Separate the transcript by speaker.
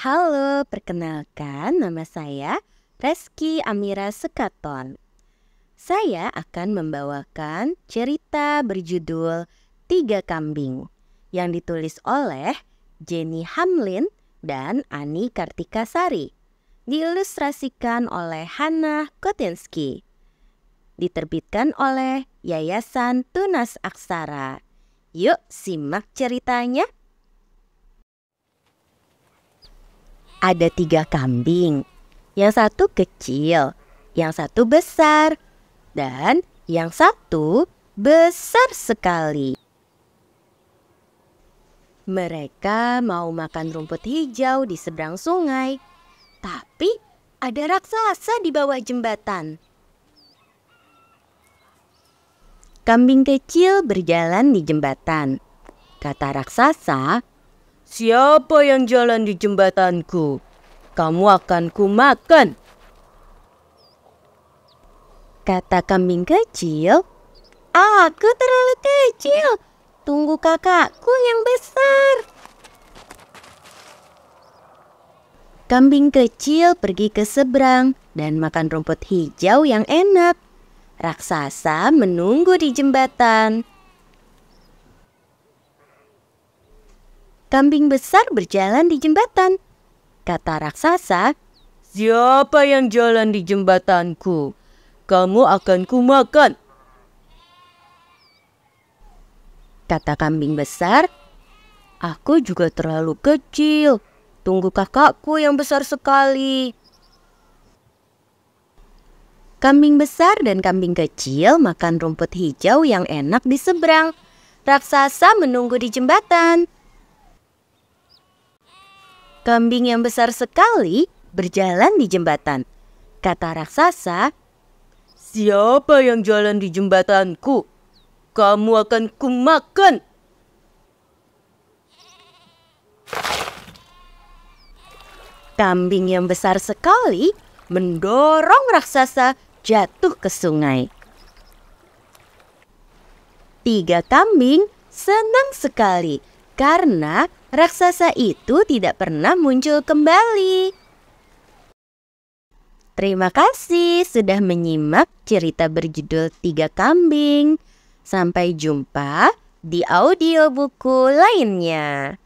Speaker 1: Halo, perkenalkan nama saya Reski Amira Sekaton. Saya akan membawakan cerita berjudul Tiga Kambing yang ditulis oleh Jenny Hamlin dan Ani Kartikasari. Diilustrasikan oleh Hana Kotinski. Diterbitkan oleh Yayasan Tunas Aksara. Yuk simak ceritanya. ada tiga kambing. Yang satu kecil, yang satu besar, dan yang satu besar sekali. Mereka mau makan rumput hijau di seberang sungai, tapi ada raksasa di bawah jembatan. Kambing kecil berjalan di jembatan. Kata raksasa, Siapa yang jalan di jembatanku? Kamu akan kumakan. Kata kambing kecil, Aku terlalu kecil. Tunggu kakakku yang besar. Kambing kecil pergi ke seberang dan makan rumput hijau yang enak. Raksasa menunggu di jembatan. Kambing besar berjalan di jembatan. Kata raksasa, Siapa yang jalan di jembatanku? Kamu akan kumakan. Kata kambing besar, Aku juga terlalu kecil. Tunggu kakakku yang besar sekali. Kambing besar dan kambing kecil makan rumput hijau yang enak di seberang. Raksasa menunggu di jembatan. Kambing yang besar sekali berjalan di jembatan. Kata raksasa, Siapa yang jalan di jembatanku? Kamu akan kumakan. Kambing yang besar sekali mendorong raksasa jatuh ke sungai. Tiga kambing senang sekali karena raksasa itu tidak pernah muncul kembali. Terima kasih sudah menyimak cerita berjudul Tiga Kambing. Sampai jumpa di audio buku lainnya.